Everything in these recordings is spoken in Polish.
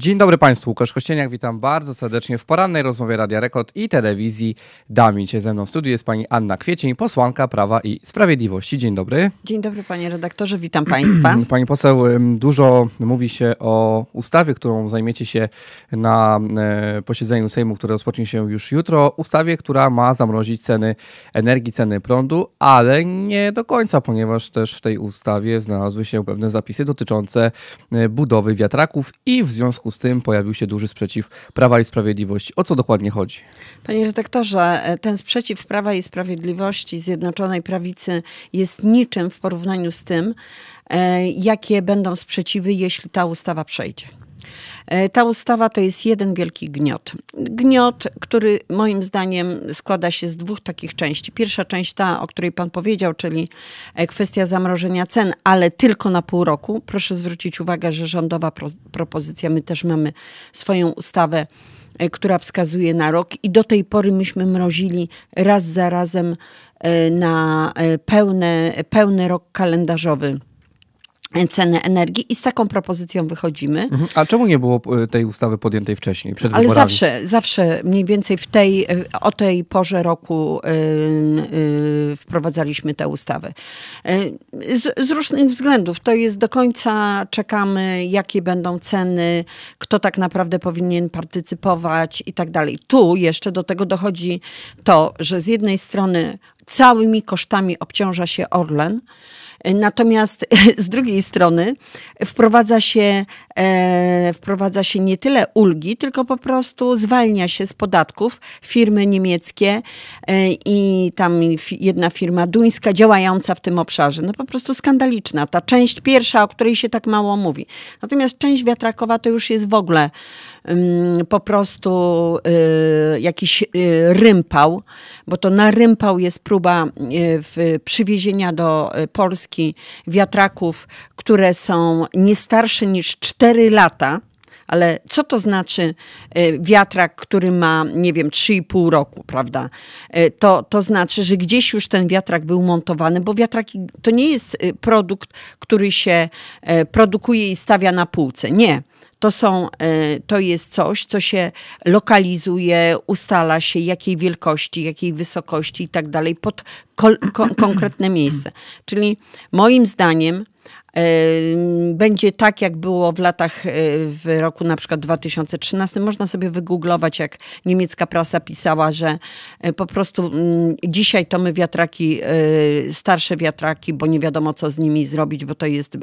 Dzień dobry Państwu, Łukasz Kościeniak, witam bardzo serdecznie w porannej rozmowie Radia Rekord i telewizji Dami. Cię ze mną w studiu jest Pani Anna Kwiecień, posłanka Prawa i Sprawiedliwości. Dzień dobry. Dzień dobry Panie redaktorze, witam Państwa. Pani poseł, dużo mówi się o ustawie, którą zajmiecie się na e, posiedzeniu Sejmu, które rozpocznie się już jutro. Ustawie, która ma zamrozić ceny energii, ceny prądu, ale nie do końca, ponieważ też w tej ustawie znalazły się pewne zapisy dotyczące e, budowy wiatraków i w związku związku z tym pojawił się duży sprzeciw Prawa i Sprawiedliwości. O co dokładnie chodzi? Panie redaktorze, e, ten sprzeciw Prawa i Sprawiedliwości Zjednoczonej Prawicy jest niczym w porównaniu z tym, e, jakie będą sprzeciwy, jeśli ta ustawa przejdzie. E, ta ustawa to jest jeden wielki gniot. Gniot, który moim zdaniem składa się z dwóch takich części. Pierwsza część ta, o której pan powiedział, czyli e, kwestia zamrożenia cen, ale tylko na pół roku. Proszę zwrócić uwagę, że rządowa pro propozycja, my też mamy swoją ustawę e, która wskazuje na rok, i do tej pory myśmy mrozili raz za razem na pełne, pełny rok kalendarzowy ceny energii i z taką propozycją wychodzimy. Mhm. A czemu nie było e, tej ustawy podjętej wcześniej, przed Ale wyborami? zawsze, zawsze mniej więcej w tej, e, o tej porze roku yy, yy, wprowadzaliśmy tę ustawę. z, z, różnych względów. To jest do końca czekamy, jakie będą ceny, kto tak naprawdę powinien partycypować i tak dalej. Tu jeszcze do tego dochodzi to, że z jednej strony całymi kosztami obciąża się Orlen, Natomiast z drugiej strony wprowadza się, e, wprowadza się nie tyle ulgi, tylko po prostu zwalnia się z podatków firmy niemieckie e, i tam jedna firma duńska działająca w tym obszarze. No po prostu skandaliczna ta część pierwsza, o której się tak mało mówi. Natomiast część wiatrakowa to już jest w ogóle mm, po prostu y, jakiś y, rympał, bo to na rympał jest próba y, przywiezienia do Polski wiatraków, które są nie starsze niż 4 lata, ale co to znaczy e, wiatrak, który ma, nie wiem, 3,5 roku, prawda? E, to, to znaczy, że gdzieś już ten wiatrak był montowany, bo wiatraki to nie jest e, produkt, który się produkuje i stawia na półce. Nie to, są, e, to jest coś, co się lokalizuje, ustala się, jakiej wielkości, jakiej wysokości i tak dalej, pod ko- konkretne miejsce. Czyli moim zdaniem będzie tak, jak było w latach, e, w roku na przykład 2013. Można sobie wygooglować, jak niemiecka prasa pisała, że e, po prostu dzisiaj to my wiatraki, e, starsze wiatraki, bo nie wiadomo, co z nimi zrobić, bo to jest,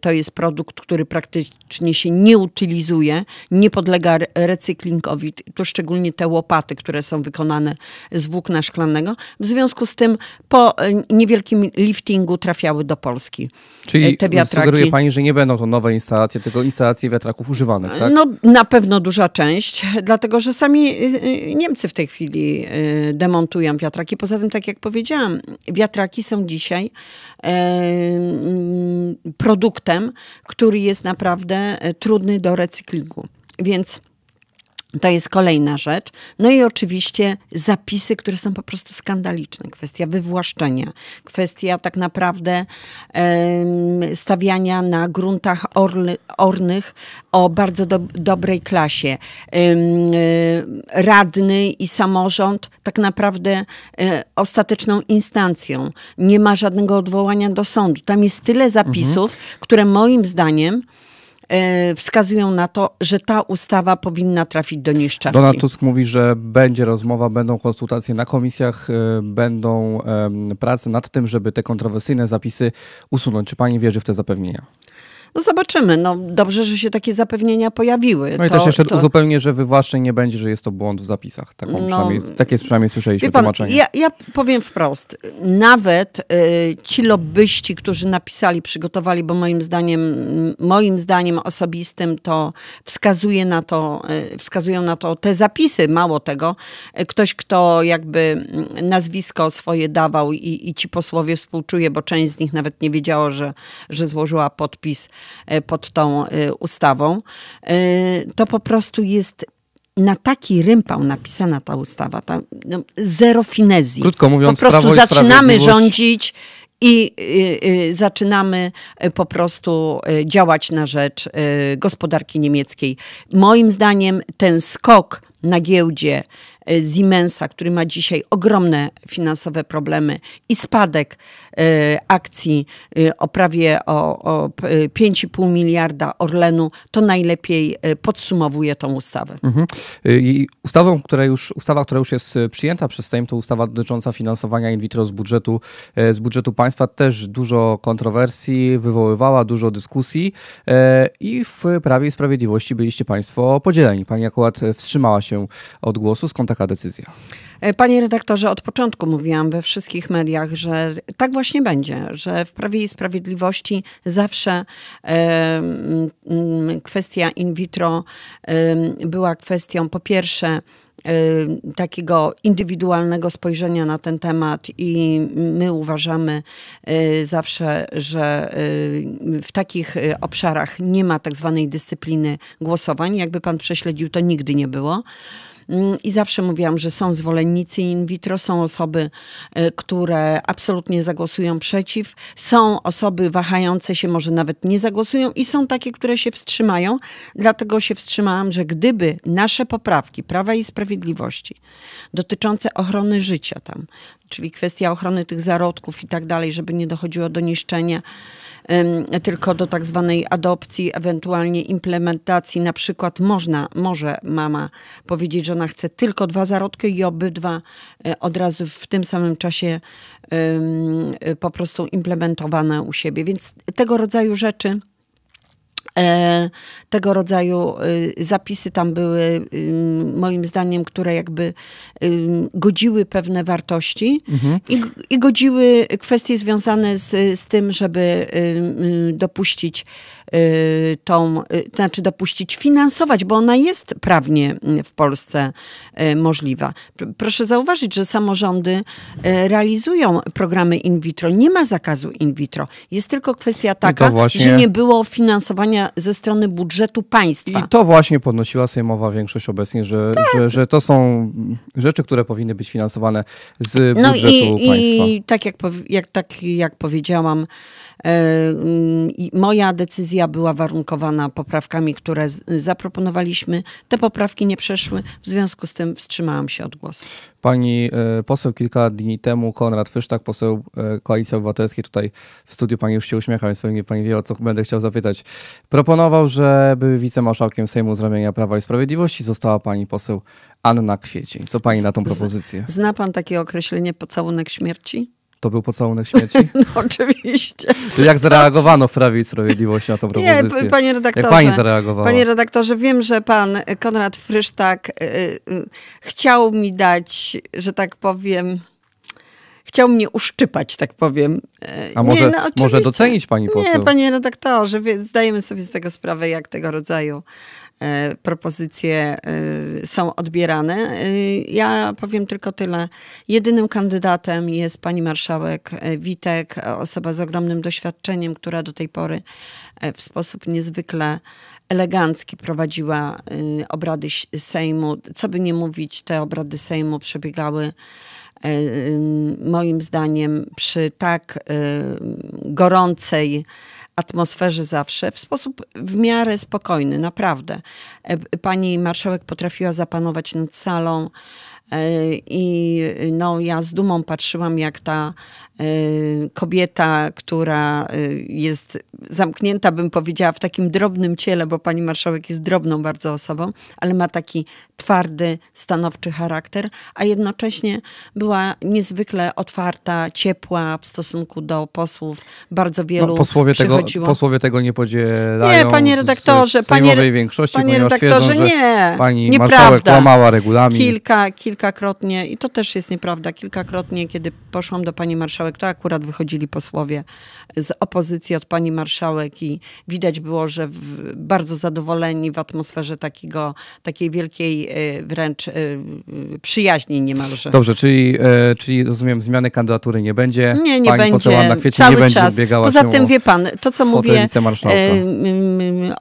to jest produkt, który praktycznie się nie utylizuje, nie podlega recyklingowi. Tu szczególnie te łopaty, które są wykonane z włókna szklanego. W związku z tym po niewielkim liftingu trafiały do Polski. Czyli e, te wiatraki. sugeruje Pani, że nie będą to nowe instalacje, tylko instalacje wiatraków używanych, tak? No na pewno duża część, dlatego że sami y, y, Niemcy w tej chwili y, demontują wiatraki. Poza tym, tak jak powiedziałam, wiatraki są dzisiaj e, mm, produktem, który jest naprawdę e, trudny do recyklingu. Więc to jest kolejna rzecz. No i oczywiście zapisy, które są po prostu skandaliczne. Kwestia wywłaszczenia, kwestia tak naprawdę stawiania na gruntach ornych o bardzo do, dobrej klasie. E, radny i samorząd tak naprawdę e, ostateczną instancją. Nie ma żadnego odwołania do sądu. Tam jest tyle zapisów, mhm. które moim zdaniem E, wskazują na to, że ta ustawa powinna trafić do niszczarki. Donald Tusk mówi, że będzie rozmowa, będą konsultacje na komisjach, e, będą prace nad tym, żeby te kontrowersyjne zapisy usunąć. Czy pani wierzy w te zapewnienia? No zobaczymy. No, dobrze, że się takie zapewnienia pojawiły. No i to, też jeszcze to... że wywłaszczeń nie będzie, że jest to błąd w zapisach. Taką no, przynajmniej, takie przynajmniej słyszeliśmy pan, tłumaczenie. Ja, ja, powiem wprost. Nawet y, ci lobbyści, którzy napisali, przygotowali, bo moim zdaniem, moim zdaniem osobistym to wskazuje na to, y, wskazują na to te zapisy. Mało tego, y, ktoś, kto jakby mm, nazwisko swoje dawał i, i ci posłowie współczuje, bo część z nich nawet nie wiedziało, że, że złożyła podpis E, pod tą e, ustawą, e, to po prostu jest na taki rympał napisana ta ustawa. Ta, no, zero finezji. Krótko mówiąc, po prostu zaczynamy rządzić i zaczynamy po prostu działać na rzecz gospodarki niemieckiej. Moim zdaniem ten skok na giełdzie E, Siemensa, który ma dzisiaj ogromne finansowe problemy i spadek e, akcji e, o prawie o, o 5,5 miliarda Orlenu, to najlepiej podsumowuje tą ustawę. Mhm. I ustawą, która już, ustawa, która już jest przyjęta przez Sejm, to ustawa dotycząca finansowania in vitro z budżetu, z budżetu państwa, też dużo kontrowersji wywoływała, dużo dyskusji i w Prawie i Sprawiedliwości byliście Państwo podzieleni. Pani akurat wstrzymała się od głosu, skontaktowała taka decyzja? E, panie redaktorze, od początku mówiłam we wszystkich mediach, że tak właśnie będzie, że w Prawie i Sprawiedliwości zawsze e, kwestia in vitro e, była kwestią po pierwsze e, takiego indywidualnego spojrzenia na ten temat i my uważamy e, zawsze, że w takich obszarach nie ma tak zwanej dyscypliny głosowań. Jakby pan prześledził, to nigdy nie było. Mm, i zawsze mówiłam, że są zwolennicy in vitro, są osoby, e, które absolutnie zagłosują przeciw, są osoby wahające się, może nawet nie zagłosują i są takie, które się wstrzymają. Dlatego się wstrzymałam, że gdyby nasze poprawki Prawa i Sprawiedliwości dotyczące ochrony życia tam czyli kwestia ochrony tych zarodków i tak dalej, żeby nie dochodziło do niszczenia, tylko do tak zwanej adopcji, ewentualnie implementacji. Na przykład można, może mama powiedzieć, że ona chce tylko dwa zarodki i obydwa e, od razu w tym samym czasie e, po prostu implementowane u siebie. Więc tego rodzaju rzeczy E, tego rodzaju y, zapisy tam były, y, moim zdaniem, które jakby y, godziły pewne wartości mhm. i, i godziły kwestie związane z, z tym, żeby dopuścić Y, tą, y, znaczy dopuścić, finansować, bo ona jest prawnie mm, w Polsce y, możliwa. Proszę zauważyć, że samorządy realizują programy in vitro. Nie ma zakazu in vitro. Jest tylko kwestia taka, właśnie... że nie było finansowania ze strony budżetu państwa. I to właśnie podnosiła sejmowa większość obecnie, że, tak. że, że to są rzeczy, które powinny być finansowane z budżetu no i, państwa. I tak jak, jak, tak jak powiedziałam, E, mm, moja decyzja była warunkowana poprawkami, które zaproponowaliśmy. Te poprawki nie przeszły, w związku z tym wstrzymałam się od głosu. Pani e, poseł kilka dni temu, Konrad Fysztak, poseł e, Koalicji Obywatelskiej, tutaj w studiu pani już się uśmiecha, więc pewnie pani wie, o co będę chciał zapytać. Proponował, że wicemarszałkiem Sejmu z ramienia Prawa i Sprawiedliwości została pani poseł Anna Kwiecień. Co pani na tą propozycję? Zna pan takie określenie pocałunek śmierci? To był pocałunek śmierci? No, oczywiście. Jak zareagowano w Prawie i Sprawiedliwości na tą propozycję? Nie, panie redaktorze. Jak pani zareagowała? Panie redaktorze, wiem, że pan Konrad Frysztak y, y, chciał mi dać, że tak powiem, chciał mnie uszczypać, tak powiem. Y, A może, nie, no, może docenić pani poseł? Nie, panie redaktorze, zdajemy sobie z tego sprawę, jak tego rodzaju E, propozycje e, są odbierane. E, ja powiem tylko tyle. Jedynym kandydatem jest pani marszałek Witek, osoba z ogromnym doświadczeniem, która do tej pory w sposób niezwykle elegancki prowadziła obrady Sejmu. Co by nie mówić, te obrady Sejmu przebiegały moim zdaniem przy tak gorącej atmosferze zawsze, w sposób w miarę spokojny, naprawdę. E, pani marszałek potrafiła zapanować nad salą. E, I no, ja z dumą patrzyłam, jak ta e, kobieta, która e, jest zamknięta, bym powiedziała, w takim drobnym ciele, bo pani marszałek jest drobną bardzo osobą, ale ma taki twardy, stanowczy charakter, a jednocześnie była niezwykle otwarta, ciepła w stosunku do posłów. Bardzo wielu no, posłowie, tego, posłowie tego nie podzielają. Nie, panie redaktorze, z, z panie, większości, panie redaktorze, twierdzą, nie, pani nieprawda. marszałek łamała regulamin. Kilka, kilka kilkakrotnie, i to też jest nieprawda, kilkakrotnie, kiedy poszłam do pani marszałek, to akurat wychodzili posłowie z opozycji od pani marszałek i widać było, że w, bardzo zadowoleni w atmosferze takiego, takiej wielkiej e, wręcz e, e, przyjaźni niemalże. Dobrze, czyli, czyli rozumiem, zmiany kandydatury nie będzie. Nie, nie pani będzie. Anna cały nie będzie czas. Poza tym, wie pan, to co mówię,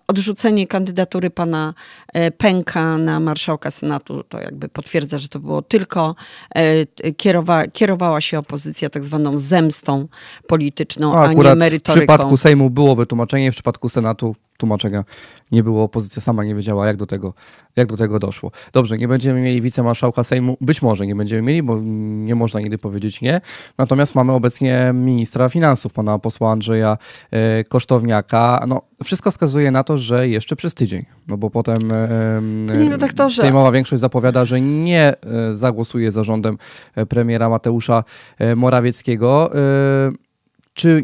odrzucenie kandydatury pana Pęka na marszałka Senatu, to jakby potwierdza, że to było było tylko e, kierowa, kierowała się opozycja tak zwaną zemstą polityczną, a, a nie merytoryką. W przypadku Sejmu było wytłumaczenie, w przypadku Senatu tłumaczenia nie było. Opozycja sama nie wiedziała, jak do tego, jak do tego doszło. Dobrze, nie będziemy mieli wicemarszałka Sejmu, być może nie będziemy mieli, bo nie można nigdy powiedzieć nie. Natomiast mamy obecnie ministra finansów, pana posła Andrzeja e, Kosztowniaka. No, wszystko wskazuje na to, że jeszcze przez tydzień, no bo potem no tak sejmowa większość zapowiada, że nie e, zagłosuje za rządem e, premiera Mateusza Morawieckiego. Czy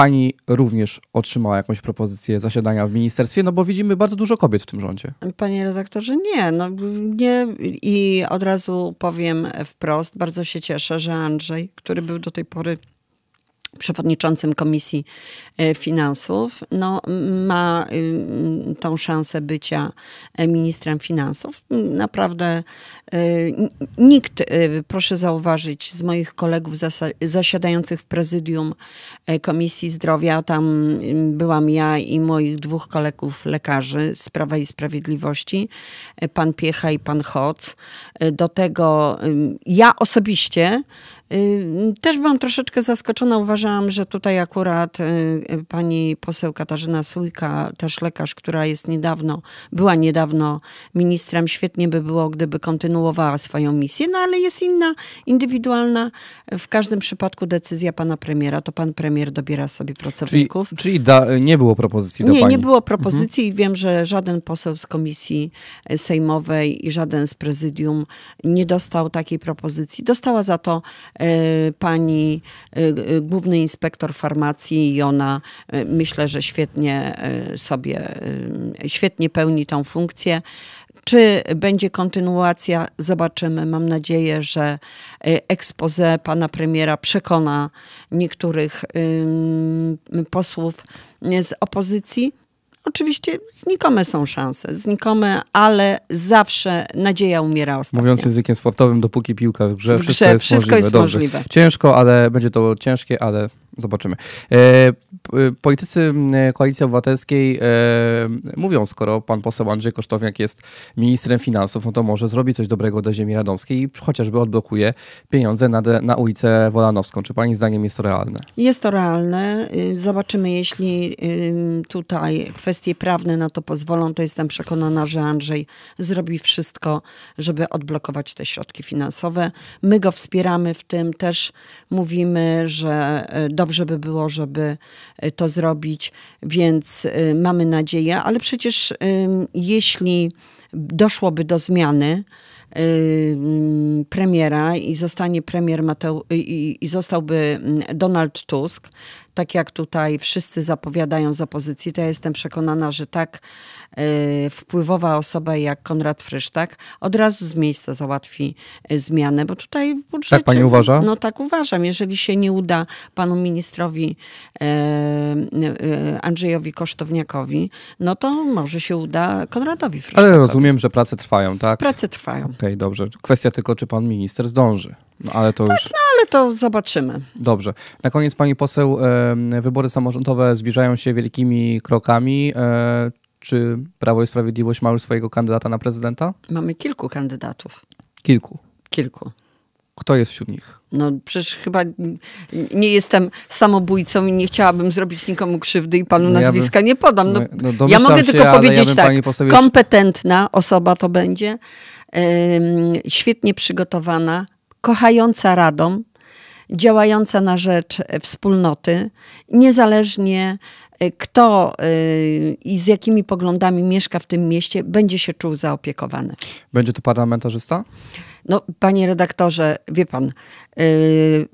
Pani również otrzymała jakąś propozycję zasiadania w ministerstwie, no bo widzimy bardzo dużo kobiet w tym rządzie. Panie redaktorze, nie. No, nie. I od razu powiem wprost, bardzo się cieszę, że Andrzej, który był do tej pory przewodniczącym Komisji e, Finansów, no, ma y, tą szansę bycia e, ministrem finansów. Naprawdę e, nikt, proszę zauważyć, z moich kolegów zasiadających w prezydium Komisji Zdrowia, tam byłam ja i moich dwóch kolegów lekarzy z Prawa i Sprawiedliwości, pan Piecha i pan Hoc. Do tego ja osobiście też byłam troszeczkę zaskoczona. Uważałam, że tutaj akurat y, y, pani poseł Katarzyna Sójka, też lekarz, która jest niedawno, była niedawno ministrem, świetnie by było, gdyby kontynuowała swoją misję, no ale jest inna, indywidualna w każdym przypadku decyzja pana premiera. To pan premier dobiera sobie pracowników. Czyli, czyli da, nie było propozycji do nie, pani? Nie, nie było mhm. propozycji mhm. i wiem, że żaden poseł z komisji e, sejmowej i żaden z prezydium nie dostał takiej propozycji. Dostała za to e, E, pani e, e, główny inspektor farmacji i ona myślę, że świetnie sobie, świetnie pełni tą funkcję. Czy będzie kontynuacja? Zobaczymy. Mam nadzieję, że expose pana premiera przekona niektórych posłów z opozycji. Oczywiście znikome są szanse, znikome, ale zawsze nadzieja umiera ostatnia. Mówiąc językiem sportowym, dopóki piłka w grze, w grze wszystko jest, wszystko możliwe. jest możliwe. Ciężko, ale będzie to ciężkie, ale zobaczymy. E, Y, politycy y, Koalicji Obywatelskiej y, mówią, skoro pan poseł Andrzej Kosztowniak jest ministrem finansów, no to może zrobi coś dobrego dla ziemi radomskiej i chociażby odblokuje pieniądze na, na ulicę Wolanowską. Czy pani zdaniem jest to realne? Jest to realne. Zobaczymy, jeśli tutaj kwestie prawne na to pozwolą, to jestem przekonana, że Andrzej zrobi wszystko, żeby odblokować te środki finansowe. My go wspieramy w tym, też mówimy, że dobrze by było, żeby Y, to zrobić, więc y, mamy nadzieję, ale przecież jeśli doszłoby do zmiany, y, mm, premiera i zostanie premier Mateu i, i zostałby mm, Donald Tusk, tak jak tutaj wszyscy zapowiadają z opozycji, to ja jestem przekonana, że tak y, wpływowa osoba jak Konrad Frysztak od razu z miejsca załatwi e, zmianę, bo tutaj w budżecie... Tak pani uważa? No tak uważam. Jeżeli się nie uda panu ministrowi y, y, Andrzejowi Kosztowniakowi, no to może się uda Konradowi Frysztakowi. Ale rozumiem, że prace trwają, tak? Prace trwają. Okej, okay, dobrze. Kwestia tylko, czy pan minister zdąży. No, ale to tak, już... No ale to zobaczymy. Dobrze. Na koniec pani poseł, wybory samorządowe zbliżają się wielkimi krokami. E, czy Prawo i Sprawiedliwość ma już swojego kandydata na prezydenta? Mamy kilku kandydatów. Kilku? Kilku. Kto jest wśród nich? No przecież chyba nie jestem samobójcą i nie chciałabym zrobić nikomu krzywdy i panu no, nazwiska by... nie podam. No, no, no ja mogę się, tylko powiedzieć ja tak, kompetentna osoba to będzie, yy, świetnie przygotowana, kochająca Radom, działająca na rzecz e, wspólnoty, niezależnie e, kto e, i z jakimi poglądami mieszka w tym mieście, będzie się czuł zaopiekowany. Będzie to parlamentarzysta? No, panie redaktorze, wie pan, yy,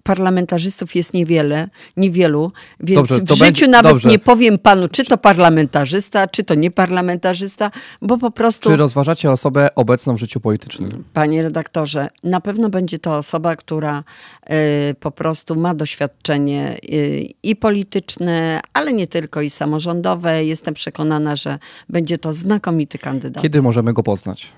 parlamentarzystów jest niewiele, niewielu, więc dobrze, w życiu będzie, nawet dobrze. nie powiem panu, czy to parlamentarzysta, czy to nie parlamentarzysta, bo po prostu... Czy rozważacie osobę obecną w życiu politycznym? Panie redaktorze, na pewno będzie to osoba, która yy, po prostu ma doświadczenie yy, i polityczne, ale nie tylko, i samorządowe. Jestem przekonana, że będzie to znakomity kandydat. Kiedy możemy go poznać?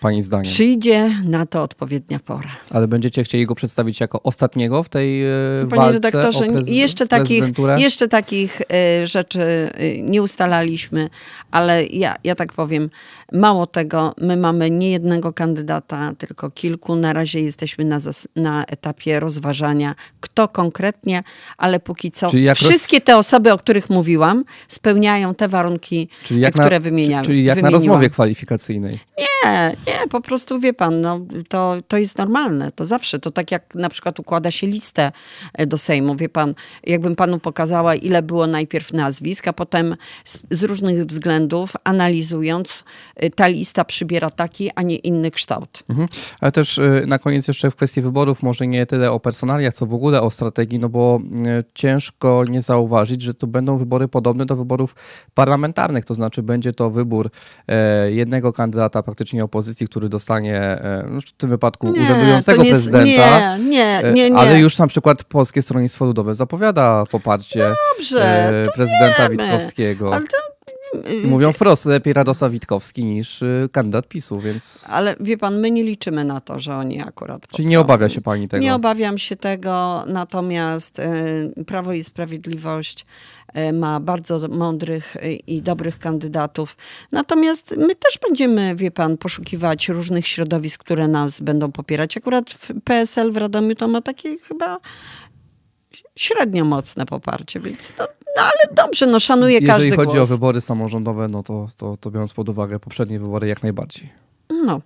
Pani zdaniem. Przyjdzie na to odpowiednia pora. Ale będziecie chcieli go przedstawić jako ostatniego w tej e, Panie walce redaktorze, o jeszcze takich, jeszcze takich e, rzeczy e, nie ustalaliśmy, ale ja, ja tak powiem, mało tego, my mamy nie jednego kandydata, tylko kilku. Na razie jesteśmy na, na etapie rozważania, kto konkretnie, ale póki co wszystkie te osoby, o których mówiłam, spełniają te warunki, które na, Czyli jak wymieniłam. na rozmowie kwalifikacyjnej. Nie, nie nie, po prostu wie pan, no, to, to jest normalne, to zawsze. To tak jak na przykład układa się listę e, do Sejmu, wie pan, jakbym panu pokazała, ile było najpierw nazwisk, a potem z, z różnych względów, analizując, e, ta lista przybiera taki, a nie inny kształt. Mhm. Ale też e, na koniec jeszcze w kwestii wyborów, może nie tyle o personaliach, co w ogóle o strategii, no bo ciężko nie zauważyć, że to będą wybory podobne do wyborów parlamentarnych, to znaczy będzie to wybór jednego kandydata praktycznie opozycji, nominacji, który dostanie e, no, w tym wypadku nie, urzędującego prezydenta. Nie, nie, e, nie, nie, Ale już na przykład Polskie Stronnictwo Ludowe zapowiada poparcie no Dobrze, e, prezydenta wiemy. Witkowskiego. Ale to Y, Mówią y, wprost, lepiej Radosław Witkowski niż y, kandydat PiSu, więc... Ale wie pan, my nie liczymy na to, że oni akurat... Poprą. Czyli nie obawia się pani tego? Nie obawiam się tego, natomiast Prawo i Sprawiedliwość ma bardzo mądrych i dobrych kandydatów. Natomiast my też będziemy, wie pan, poszukiwać różnych środowisk, które nas będą popierać. Akurat PSL w Radomiu to ma takie chyba średnio mocne poparcie, więc to no, no ale dobrze, no szanuję Jeżeli każdy Jeżeli chodzi głos. o wybory samorządowe, no to, to, to biorąc pod uwagę poprzednie wybory jak najbardziej. No.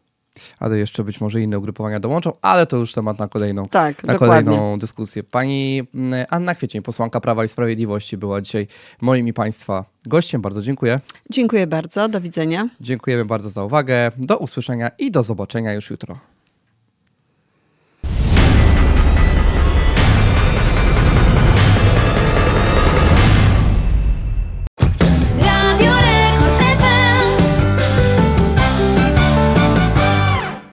Ale jeszcze być może inne ugrupowania dołączą, ale to już temat na kolejną, tak, na kolejną dyskusję. Pani mm, Anna Kwiecień, posłanka Prawa i Sprawiedliwości, była dzisiaj moim i Państwa gościem. Bardzo dziękuję. Dziękuję bardzo, do widzenia. Dziękujemy bardzo za uwagę. Do usłyszenia i do zobaczenia już jutro.